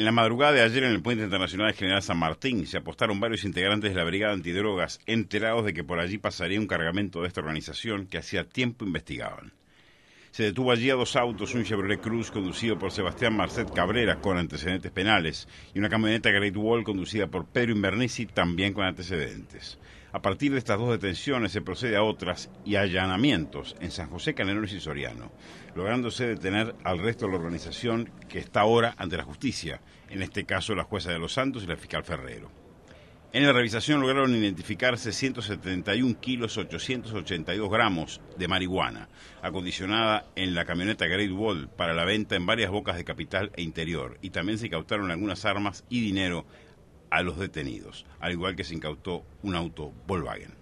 En la madrugada de ayer en el puente internacional General San Martín se apostaron varios integrantes de la Brigada Antidrogas enterados de que por allí pasaría un cargamento de esta organización que hacía tiempo investigaban. Se detuvo allí a dos autos, un Chevrolet Cruz conducido por Sebastián Marcet Cabrera con antecedentes penales y una camioneta Great Wall conducida por Pedro Invernesi también con antecedentes. A partir de estas dos detenciones se procede a otras y allanamientos en San José, Canelones y Soriano, lográndose detener al resto de la organización que está ahora ante la justicia, en este caso la jueza de los Santos y la fiscal Ferrero. En la revisación lograron identificarse 171 kilos 882 gramos de marihuana, acondicionada en la camioneta Great Wall para la venta en varias bocas de capital e interior, y también se incautaron algunas armas y dinero a los detenidos, al igual que se incautó un auto Volkswagen.